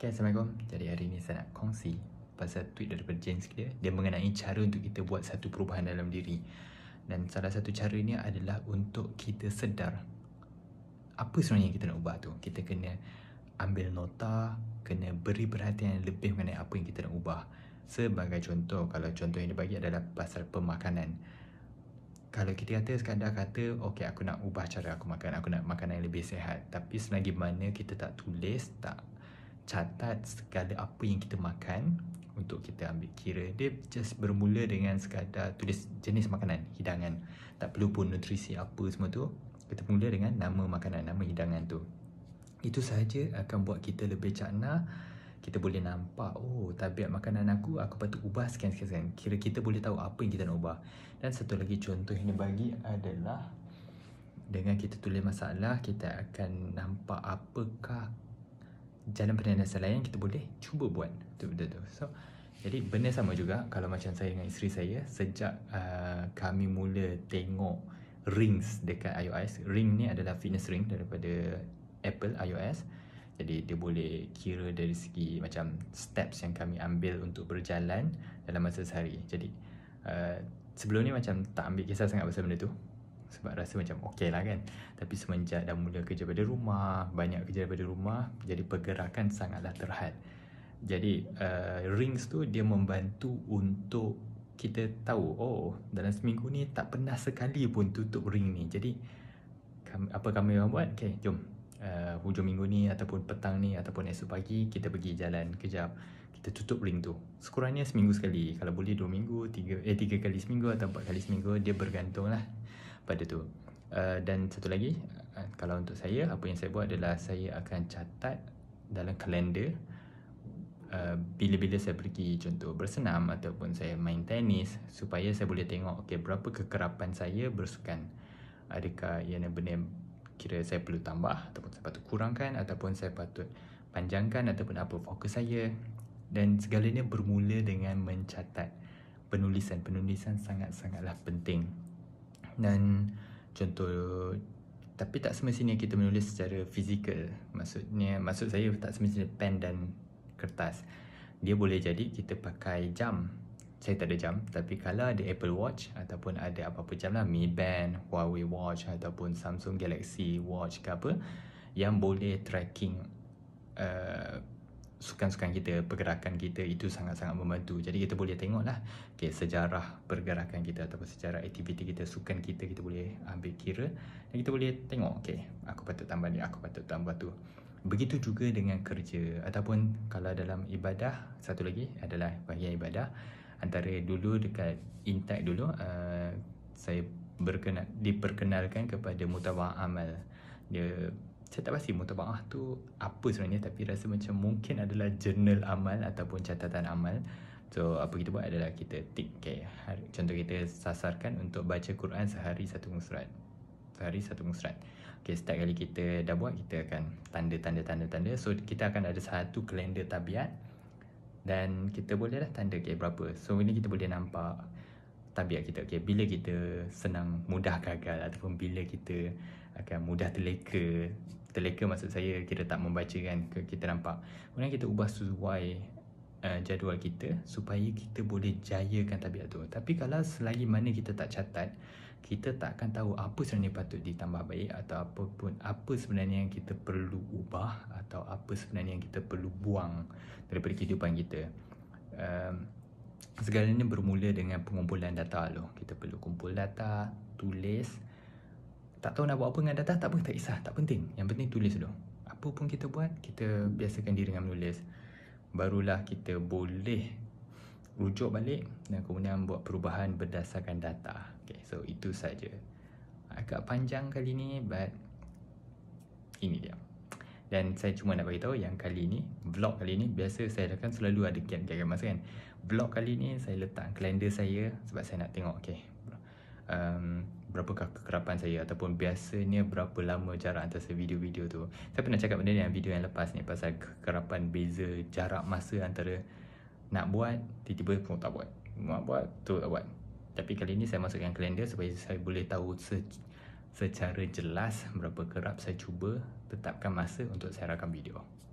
Okay, Assalamualaikum. Jadi hari ni saya nak kongsi pasal tweet daripada James dia. Dia mengenai cara untuk kita buat satu perubahan dalam diri. Dan salah satu cara ni adalah untuk kita sedar apa sebenarnya kita nak ubah tu. Kita kena ambil nota, kena beri perhatian lebih mengenai apa yang kita nak ubah. Sebagai contoh, kalau contoh yang dia bagi adalah pasal pemakanan. Kalau kita kata sekadar kata, okey aku nak ubah cara aku makan, aku nak makanan yang lebih sehat. Tapi selagi mana kita tak tulis, tak catat segala apa yang kita makan untuk kita ambil kira dia just bermula dengan sekadar tulis jenis makanan hidangan tak perlu pun nutrisi apa semua tu kita mula dengan nama makanan nama hidangan tu itu sahaja akan buat kita lebih cakna kita boleh nampak oh tabiat makanan aku aku patut ubah sekian sekian, sekian. kira kita boleh tahu apa yang kita nak ubah dan satu lagi contoh yang dia bagi adalah dengan kita tulis masalah kita akan nampak apakah jalan penindasan lain kita boleh cuba buat tu betul tu so jadi benda sama juga kalau macam saya dengan isteri saya sejak uh, kami mula tengok rings dekat iOS ring ni adalah fitness ring daripada Apple iOS jadi dia boleh kira dari segi macam steps yang kami ambil untuk berjalan dalam masa sehari jadi uh, sebelum ni macam tak ambil kisah sangat pasal benda tu sebab rasa macam okey lah kan tapi semenjak dah mula kerja pada rumah banyak kerja pada rumah jadi pergerakan sangatlah terhad jadi uh, rings tu dia membantu untuk kita tahu oh dalam seminggu ni tak pernah sekali pun tutup ring ni jadi kami, apa kami orang buat okey jom uh, hujung minggu ni ataupun petang ni ataupun esok pagi kita pergi jalan kejap kita tutup ring tu sekurangnya seminggu sekali kalau boleh dua minggu tiga eh tiga kali seminggu atau empat kali seminggu dia bergantung lah pada tu. Uh, dan satu lagi, uh, kalau untuk saya, apa yang saya buat adalah saya akan catat dalam kalender uh, bila-bila saya pergi contoh bersenam ataupun saya main tenis supaya saya boleh tengok okay, berapa kekerapan saya bersukan. Adakah ianya benda yang kira saya perlu tambah ataupun saya patut kurangkan ataupun saya patut panjangkan ataupun apa fokus saya. Dan segalanya bermula dengan mencatat penulisan. Penulisan sangat-sangatlah penting. Dan contoh tapi tak semestinya kita menulis secara fizikal. Maksudnya maksud saya tak semestinya pen dan kertas. Dia boleh jadi kita pakai jam. Saya tak ada jam tapi kalau ada Apple Watch ataupun ada apa-apa jam lah Mi Band, Huawei Watch ataupun Samsung Galaxy Watch ke apa yang boleh tracking eh, sukan-sukan kita, pergerakan kita itu sangat-sangat membantu. Jadi kita boleh tengoklah okay, sejarah pergerakan kita ataupun sejarah aktiviti kita, sukan kita kita boleh ambil kira dan kita boleh tengok okay, aku patut tambah ni, aku patut tambah tu. Begitu juga dengan kerja ataupun kalau dalam ibadah, satu lagi adalah bahagian ibadah antara dulu dekat intake dulu uh, saya berkena, diperkenalkan kepada mutawa amal dia saya tak pasti mutabaah tu apa sebenarnya tapi rasa macam mungkin adalah jurnal amal ataupun catatan amal. So apa kita buat adalah kita tick okay. Hari, contoh kita sasarkan untuk baca Quran sehari satu muka Sehari satu muka surat. Okay, setiap kali kita dah buat kita akan tanda tanda tanda tanda. So kita akan ada satu kalender tabiat dan kita bolehlah tanda okay, berapa. So ini kita boleh nampak tabiat kita. Okay, bila kita senang mudah gagal ataupun bila kita akan mudah terleka Teleka masa saya kita tak membaca kan Kita nampak Kemudian kita ubah sesuai uh, jadual kita Supaya kita boleh jayakan tabiat tu Tapi kalau selagi mana kita tak catat Kita tak akan tahu apa sebenarnya patut ditambah baik Atau apapun apa sebenarnya yang kita perlu ubah Atau apa sebenarnya yang kita perlu buang Daripada kehidupan kita um, Segala bermula dengan pengumpulan data lo. Lah. Kita perlu kumpul data Tulis tak tahu nak buat apa dengan data tak apa tak isah, tak penting yang penting tulis dulu apa pun kita buat kita biasakan diri dengan menulis barulah kita boleh rujuk balik dan kemudian buat perubahan berdasarkan data okay, so itu saja agak panjang kali ni but ini dia dan saya cuma nak beritahu yang kali ni vlog kali ni biasa saya akan selalu ada kian. kiat masa kan vlog kali ni saya letak kalender saya sebab saya nak tengok okay um, berapakah kekerapan saya ataupun biasanya berapa lama jarak antara video-video tu. Saya pernah cakap benda ni dalam video yang lepas ni pasal kekerapan beza jarak masa antara nak buat, tiba-tiba pun tak buat. Nak buat, tu tak buat. Tapi kali ni saya masukkan kalender supaya saya boleh tahu se- secara jelas berapa kerap saya cuba tetapkan masa untuk saya rakam video.